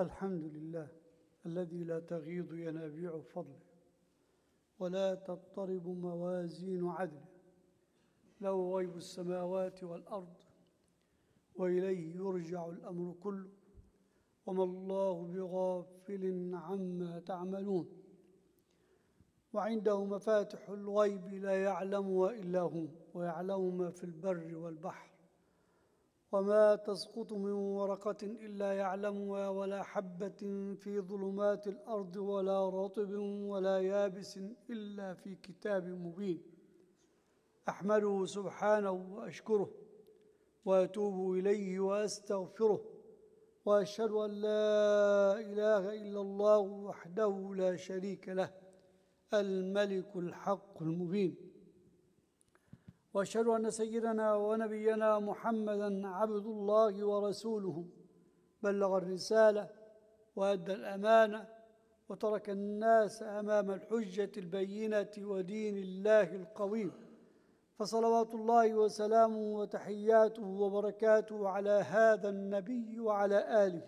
الحمد لله الذي لا تغيض ينابيع فضله ولا تضطرب موازين عدله له غيب السماوات والارض واليه يرجع الامر كله وما الله بغافل عما تعملون وعنده مفاتح الغيب لا يعلمها الا هو ويعلم ما في البر والبحر وما تسقط من ورقة إلا يعلمها ولا حبة في ظلمات الأرض ولا رطب ولا يابس إلا في كتاب مبين أحمده سبحانه وأشكره وأتوب إليه وأستغفره وأشهد أن لا إله إلا الله وحده لا شريك له الملك الحق المبين واشهد ان سيدنا ونبينا محمدا عبد الله ورسوله بلغ الرساله وادى الامانه وترك الناس امام الحجه البينه ودين الله القويم فصلوات الله وسلامه وتحياته وبركاته على هذا النبي وعلى اله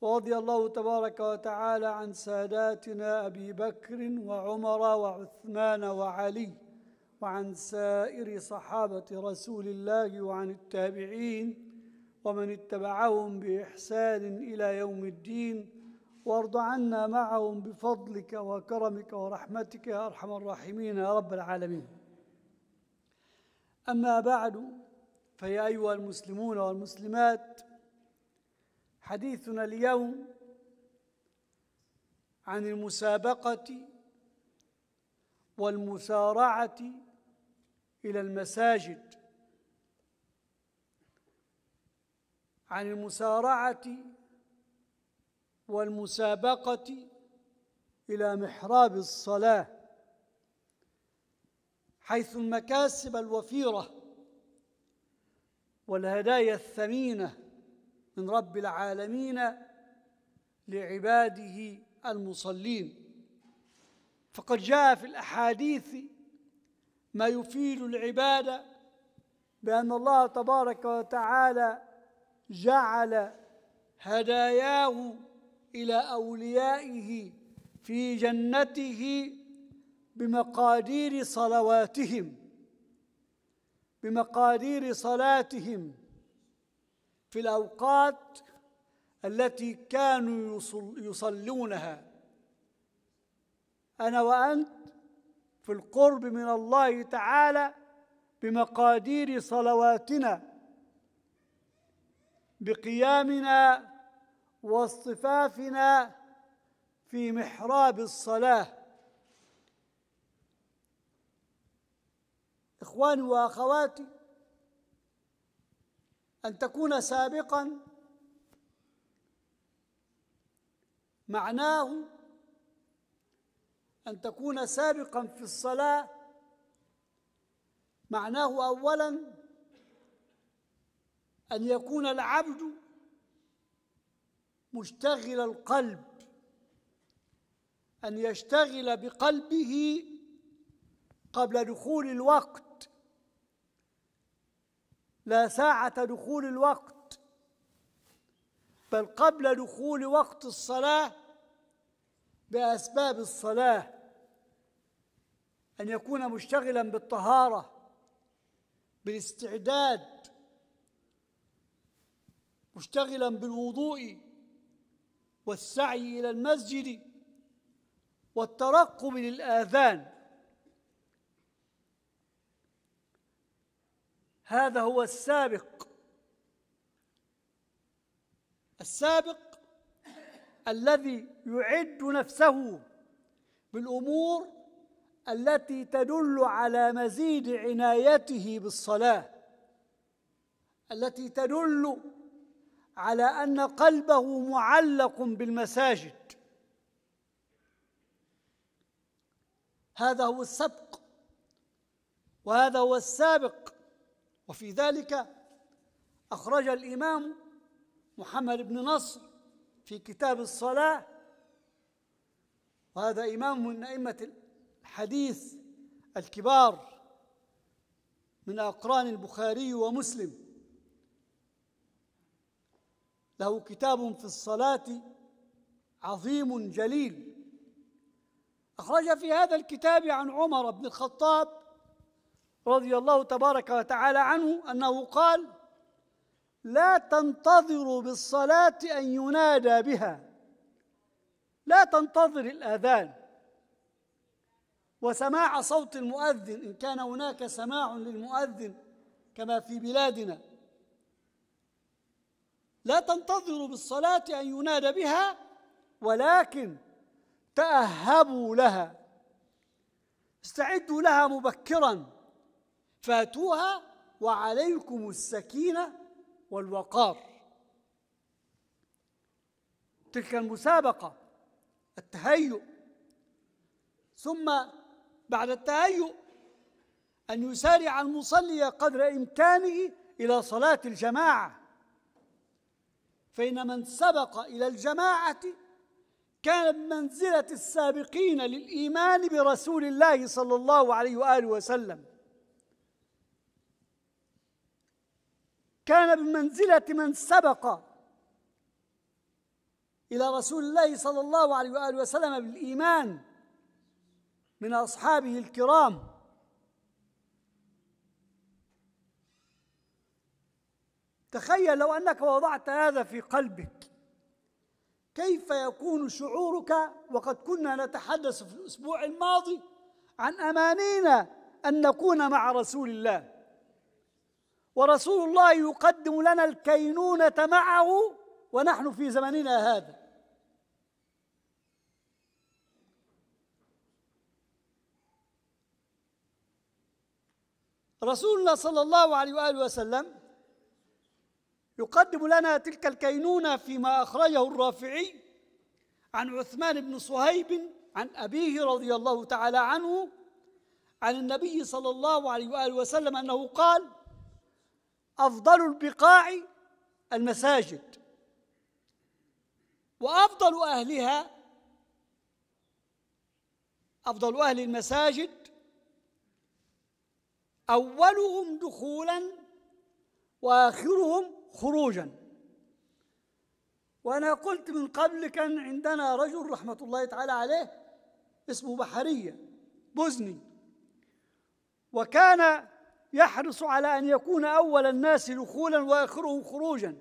ورضي الله تبارك وتعالى عن ساداتنا ابي بكر وعمر وعثمان وعلي وعن سائر صحابة رسول الله وعن التابعين ومن اتبعهم بإحسان إلى يوم الدين وارض عنا معهم بفضلك وكرمك ورحمتك يا أرحم الراحمين يا رب العالمين أما بعد فيا أيها المسلمون والمسلمات حديثنا اليوم عن المسابقة والمسارعة إلى المساجد عن المسارعة والمسابقة إلى محراب الصلاة حيث المكاسب الوفيرة والهدايا الثمينة من رب العالمين لعباده المصلين فقد جاء في الأحاديث ما يفيد العبادة بأن الله تبارك وتعالى جعل هداياه إلى أوليائه في جنته بمقادير صلواتهم بمقادير صلاتهم في الأوقات التي كانوا يصلونها أنا وأنت في القرب من الله تعالى بمقادير صلواتنا بقيامنا واصطفافنا في محراب الصلاه اخواني واخواتي ان تكون سابقا معناه أن تكون سابقا في الصلاة معناه أولا أن يكون العبد مشتغل القلب أن يشتغل بقلبه قبل دخول الوقت لا ساعة دخول الوقت بل قبل دخول وقت الصلاة بأسباب الصلاة أن يكون مشتغلا بالطهارة بالاستعداد مشتغلا بالوضوء والسعي إلى المسجد والترقب للآذان هذا هو السابق السابق الذي يعد نفسه بالامور التي تدل على مزيد عنايته بالصلاه التي تدل على ان قلبه معلق بالمساجد هذا هو السبق وهذا هو السابق وفي ذلك اخرج الامام محمد بن نصر في كتاب الصلاة وهذا إمام من أئمة الحديث الكبار من أقران البخاري ومسلم له كتاب في الصلاة عظيم جليل أخرج في هذا الكتاب عن عمر بن الخطاب رضي الله تبارك وتعالى عنه أنه قال لا تنتظر بالصلاة أن ينادى بها لا تنتظر الآذان وسماع صوت المؤذن إن كان هناك سماع للمؤذن كما في بلادنا لا تنتظر بالصلاة أن ينادى بها ولكن تأهبوا لها استعدوا لها مبكرا فاتوها وعليكم السكينة والوقار تلك المسابقه التهيؤ ثم بعد التهيؤ ان يسارع المصلي قدر امكانه الى صلاه الجماعه فان من سبق الى الجماعه كان بمنزله السابقين للايمان برسول الله صلى الله عليه واله وسلم كان بمنزلة من سبق إلى رسول الله صلى الله عليه وآله وسلم بالإيمان من أصحابه الكرام تخيل لو أنك وضعت هذا في قلبك كيف يكون شعورك وقد كنا نتحدث في الأسبوع الماضي عن أمانينا أن نكون مع رسول الله ورسول الله يقدم لنا الكينونة معه ونحن في زمننا هذا رسول الله صلى الله عليه وآله وسلم يقدم لنا تلك الكينونة فيما أخرجه الرافعي عن عثمان بن صهيب عن أبيه رضي الله تعالى عنه عن النبي صلى الله عليه وآله وسلم أنه قال أفضل البقاع المساجد وأفضل أهلها أفضل أهل المساجد أولهم دخولا وآخرهم خروجا وأنا قلت من قبل كان عندنا رجل رحمة الله تعالى عليه اسمه بحرية بوزني وكان يحرص على ان يكون اول الناس دخولا واخرهم خروجا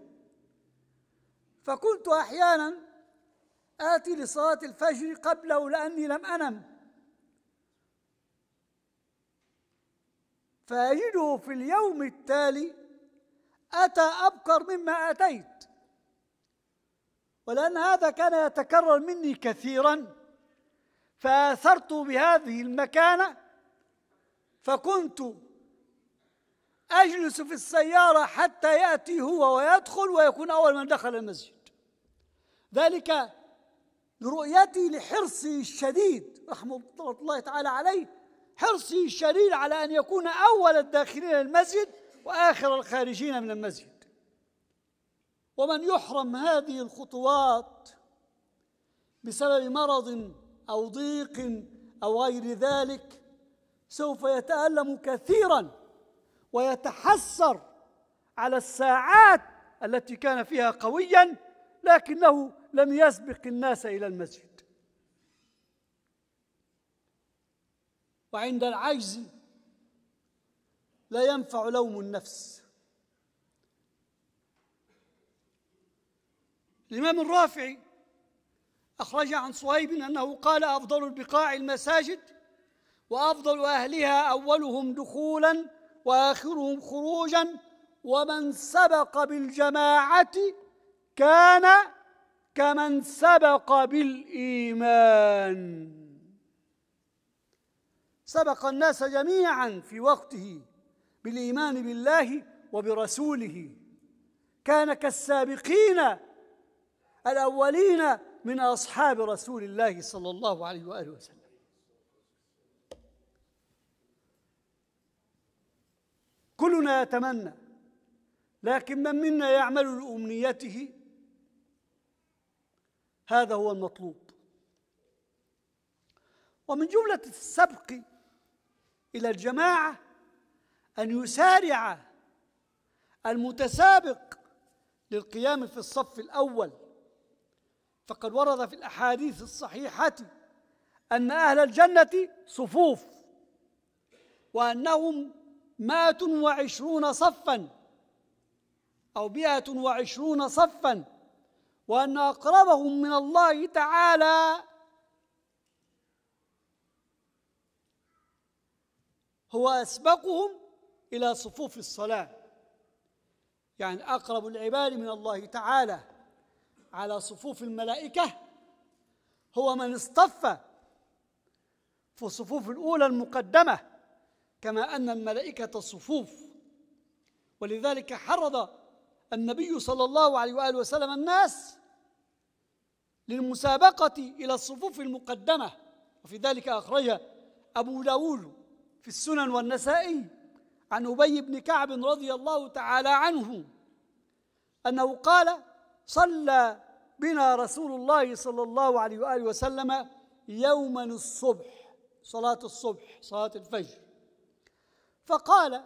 فكنت احيانا اتي لصلاه الفجر قبله لاني لم انم فاجده في اليوم التالي اتى ابكر مما اتيت ولان هذا كان يتكرر مني كثيرا فاثرت بهذه المكانه فكنت أجلس في السيارة حتى يأتي هو ويدخل ويكون أول من دخل المسجد ذلك لرؤيتي لحرصي الشديد رحمة الله تعالى عليه حرصي الشديد على أن يكون أول الداخلين المسجد وآخر الخارجين من المسجد ومن يحرم هذه الخطوات بسبب مرض أو ضيق أو غير ذلك سوف يتألم كثيراً ويتحسر على الساعات التي كان فيها قويا لكنه لم يسبق الناس الى المسجد وعند العجز لا ينفع لوم النفس الامام الرافعي اخرج عن صهيب انه قال افضل البقاع المساجد وافضل اهلها اولهم دخولا واخرهم خروجا ومن سبق بالجماعه كان كمن سبق بالايمان سبق الناس جميعا في وقته بالايمان بالله وبرسوله كان كالسابقين الاولين من اصحاب رسول الله صلى الله عليه واله وسلم كلنا يتمنى لكن من منا يعمل لأمنيته هذا هو المطلوب ومن جملة السبق إلى الجماعة أن يسارع المتسابق للقيام في الصف الأول فقد ورد في الأحاديث الصحيحة أن أهل الجنة صفوف وأنهم مائة وعشرون صفا أو مائة وعشرون صفا وأن أقربهم من الله تعالى هو أسبقهم إلى صفوف الصلاة يعني أقرب العباد من الله تعالى على صفوف الملائكة هو من اصطف في الصفوف الأولى المقدمة كما أن الملائكة صفوف ولذلك حرض النبي صلى الله عليه وآله وسلم الناس للمسابقة إلى الصفوف المقدمة وفي ذلك أخرج أبو داود في السنن والنسائي عن أبي بن كعب رضي الله تعالى عنه أنه قال صلى بنا رسول الله صلى الله عليه وآله وسلم يوما الصبح صلاة الصبح صلاة الفجر فقال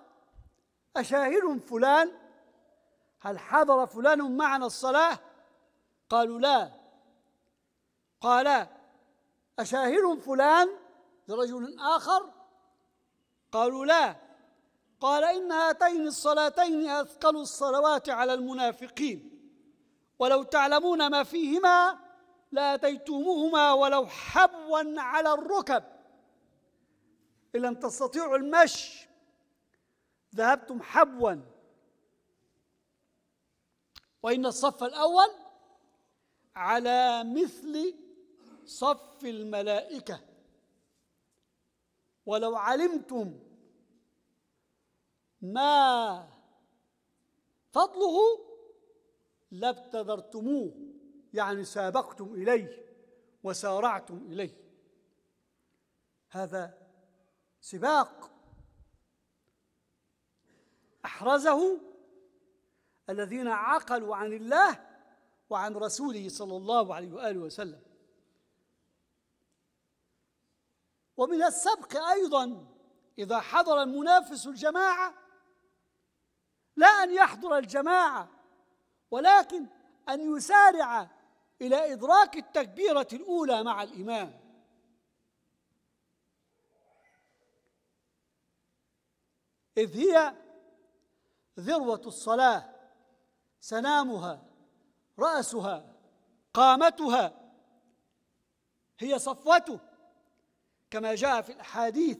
أشاهد فلان هل حضر فلان معنا الصلاة قالوا لا قال أشاهد فلان لرجل آخر قالوا لا قال إن هاتين الصلاتين أثقل الصلوات على المنافقين ولو تعلمون ما فيهما لاتيتموهما ولو حبوا على الركب إن لم تستطيعوا المشي ذهبتم حبوا وإن الصف الأول على مثل صف الملائكة ولو علمتم ما فضله لابتدرتموه يعني سابقتم إليه وسارعتم إليه هذا سباق أحرزه الذين عقلوا عن الله وعن رسوله صلى الله عليه وآله وسلم ومن السبق أيضا إذا حضر المنافس الجماعة لا أن يحضر الجماعة ولكن أن يسارع إلى إدراك التكبيرة الأولى مع الإمام إذ هي ذروه الصلاه سنامها راسها قامتها هي صفوته كما جاء في الاحاديث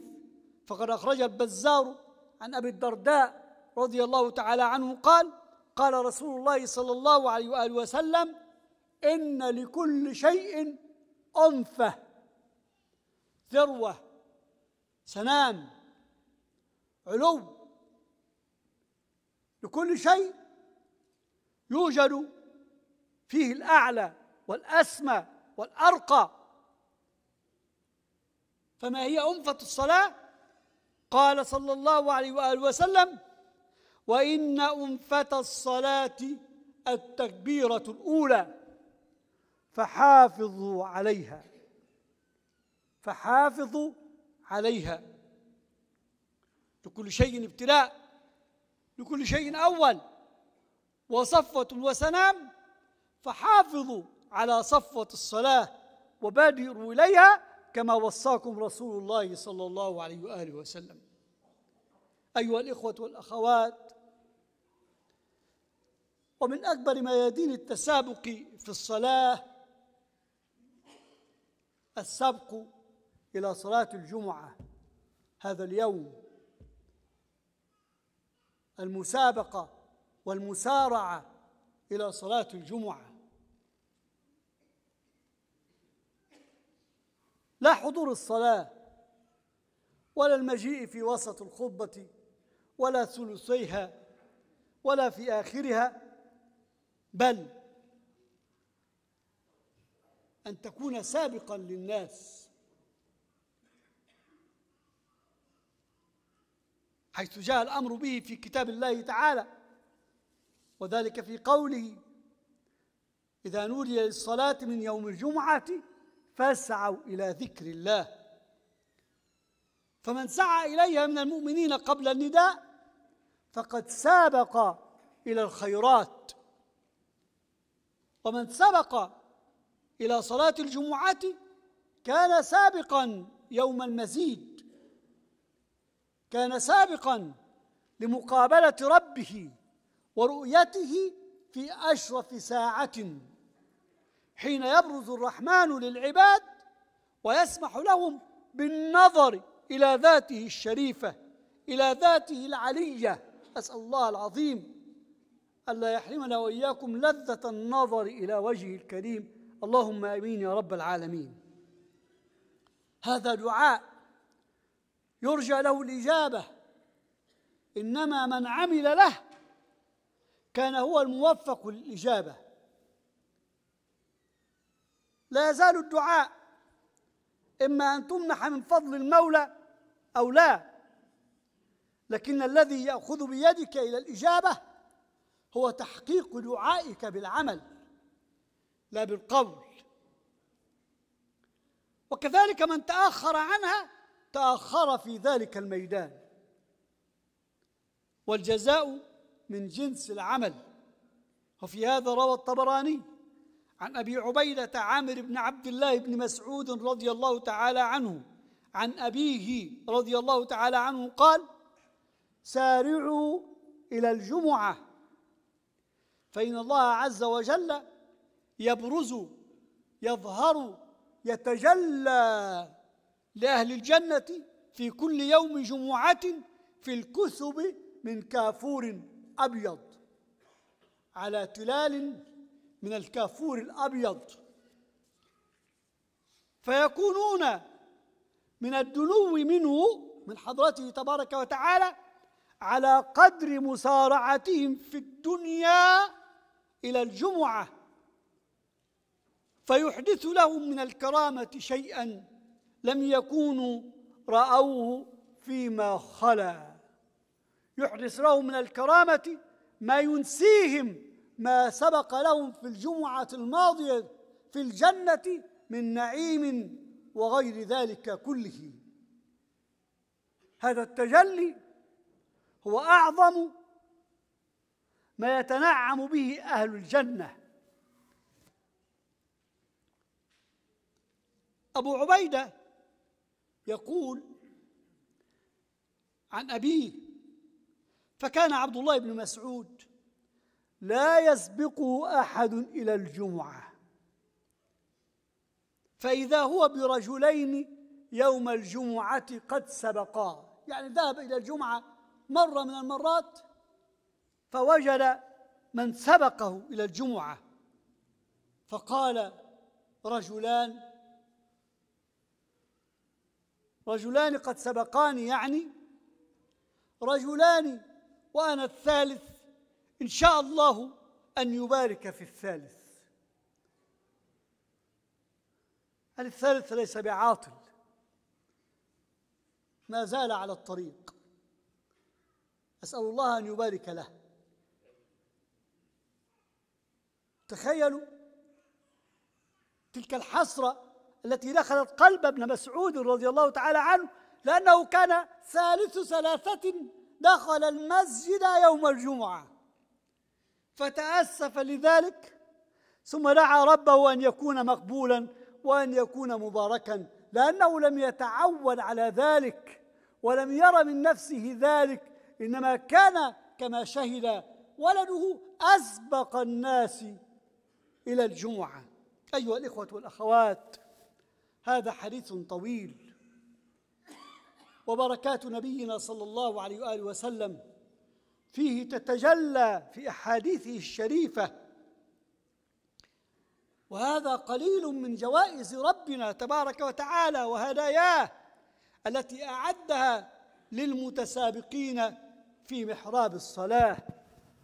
فقد اخرج البزار عن ابي الدرداء رضي الله تعالى عنه قال قال رسول الله صلى الله عليه واله وسلم ان لكل شيء انفه ذروه سنام علو لكل شيء يوجد فيه الأعلى والأسمى والأرقى فما هي أنفة الصلاة؟ قال صلى الله عليه وآله وسلم وإن أنفة الصلاة التكبيرة الأولى فحافظوا عليها فحافظوا عليها لكل شيء ابتلاء لكل شيء أول وصفوة وسلام فحافظوا على صفوة الصلاة وبادروا إليها كما وصاكم رسول الله صلى الله عليه وآله وسلم أيها الإخوة والأخوات ومن أكبر ميادين التسابق في الصلاة السبق إلى صلاة الجمعة هذا اليوم المسابقه والمسارعه الى صلاه الجمعه لا حضور الصلاه ولا المجيء في وسط الخطبه ولا ثلثيها ولا في اخرها بل ان تكون سابقا للناس حيث جاء الأمر به في كتاب الله تعالى وذلك في قوله إذا نودي للصلاة من يوم الجمعة فاسعوا إلى ذكر الله فمن سعى إليها من المؤمنين قبل النداء فقد سابق إلى الخيرات ومن سبق إلى صلاة الجمعة كان سابقا يوم المزيد كان سابقا لمقابله ربه ورؤيته في اشرف ساعه حين يبرز الرحمن للعباد ويسمح لهم بالنظر الى ذاته الشريفه الى ذاته العليه اسال الله العظيم الا يحرمنا واياكم لذه النظر الى وجهه الكريم اللهم امين يا رب العالمين هذا دعاء يرجى له الإجابة إنما من عمل له كان هو الموفق للإجابة لا يزال الدعاء إما أن تمنح من فضل المولى أو لا لكن الذي يأخذ بيدك إلى الإجابة هو تحقيق دعائك بالعمل لا بالقول وكذلك من تأخر عنها تاخر في ذلك الميدان والجزاء من جنس العمل وفي هذا روى الطبراني عن ابي عبيده عامر بن عبد الله بن مسعود رضي الله تعالى عنه عن ابيه رضي الله تعالى عنه قال سارعوا الى الجمعه فان الله عز وجل يبرز يظهر يتجلى لأهل الجنة في كل يوم جمعة في الكثب من كافور أبيض على تلال من الكافور الأبيض فيكونون من الدنو منه من حضرته تبارك وتعالى على قدر مسارعتهم في الدنيا إلى الجمعة فيحدث لهم من الكرامة شيئا لم يكونوا رأوه فيما خلا يحدث لهم من الكرامة ما ينسيهم ما سبق لهم في الجمعة الماضية في الجنة من نعيم وغير ذلك كله هذا التجلي هو أعظم ما يتنعم به أهل الجنة أبو عبيدة يقول عن أبيه فكان عبد الله بن مسعود لا يسبقه أحد إلى الجمعة فإذا هو برجلين يوم الجمعة قد سبقا يعني ذهب إلى الجمعة مرة من المرات فوجد من سبقه إلى الجمعة فقال رجلان رجلان قد سبقاني يعني رجلان وأنا الثالث إن شاء الله أن يبارك في الثالث الثالث ليس بعاطل ما زال على الطريق أسأل الله أن يبارك له تخيلوا تلك الحسرة التي دخلت قلب ابن مسعود رضي الله تعالى عنه لأنه كان ثالث ثلاثة دخل المسجد يوم الجمعة فتأسف لذلك ثم دعا ربه أن يكون مقبولا وأن يكون مباركا لأنه لم يتعود على ذلك ولم ير من نفسه ذلك إنما كان كما شهد ولده أسبق الناس إلى الجمعة أيها الإخوة والأخوات هذا حديث طويل وبركات نبينا صلى الله عليه واله وسلم فيه تتجلى في احاديثه الشريفه وهذا قليل من جوائز ربنا تبارك وتعالى وهداياه التي اعدها للمتسابقين في محراب الصلاه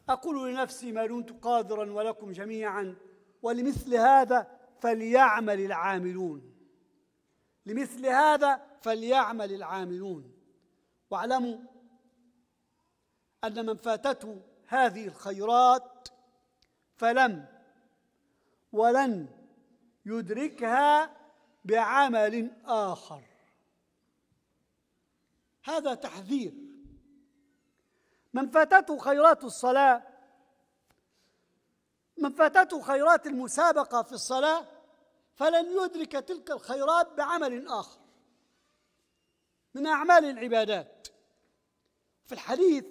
اقول لنفسي ما دمت قادرا ولكم جميعا ولمثل هذا فليعمل العاملون لمثل هذا فليعمل العاملون واعلموا أن من فاتته هذه الخيرات فلم ولن يدركها بعمل آخر هذا تحذير من فاتته خيرات الصلاة من فاتته خيرات المسابقة في الصلاة فلن يدرك تلك الخيرات بعمل آخر من أعمال العبادات في الحديث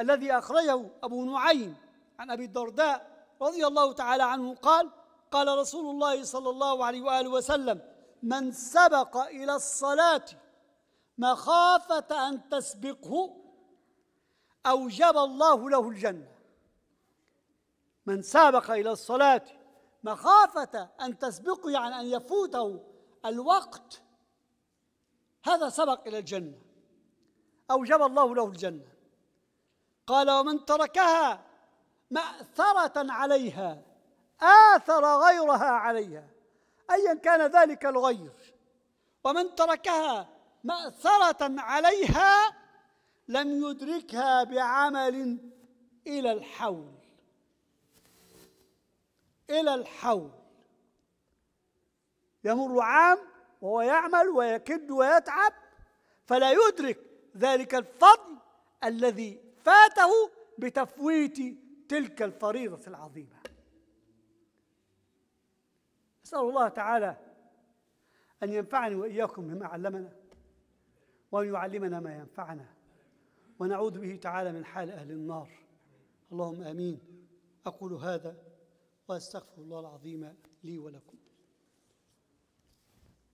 الذي أخرجه أبو نعيم عن أبي الدرداء رضي الله تعالى عنه قال قال رسول الله صلى الله عليه وآله وسلم من سبق إلى الصلاة مخافة أن تسبقه أوجب الله له الجنة من سابق إلى الصلاة مخافة أن تسبقه عن يعني أن يفوته الوقت هذا سبق إلى الجنة أوجب الله له الجنة قال ومن تركها مأثرة عليها آثر غيرها عليها أيا كان ذلك الغير ومن تركها مأثرة عليها لم يدركها بعمل إلى الحول إلى الحول يمر عام وهو يعمل ويكد ويتعب فلا يدرك ذلك الفضل الذي فاته بتفويت تلك الفريضة العظيمة أسأل الله تعالى أن ينفعني وإياكم بما علمنا وأن يعلمنا ما ينفعنا ونعوذ به تعالى من حال أهل النار اللهم آمين أقول هذا واستغفر الله العظيم لي ولكم